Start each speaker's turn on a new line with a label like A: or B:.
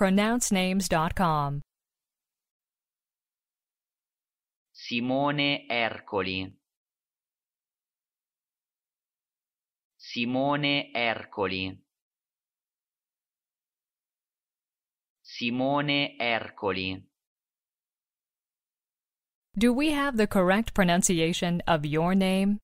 A: pronouncenames.com.
B: Simone Ercoli. Simone Ercoli. Simone Ercoli.
A: Do we have the correct pronunciation of your name?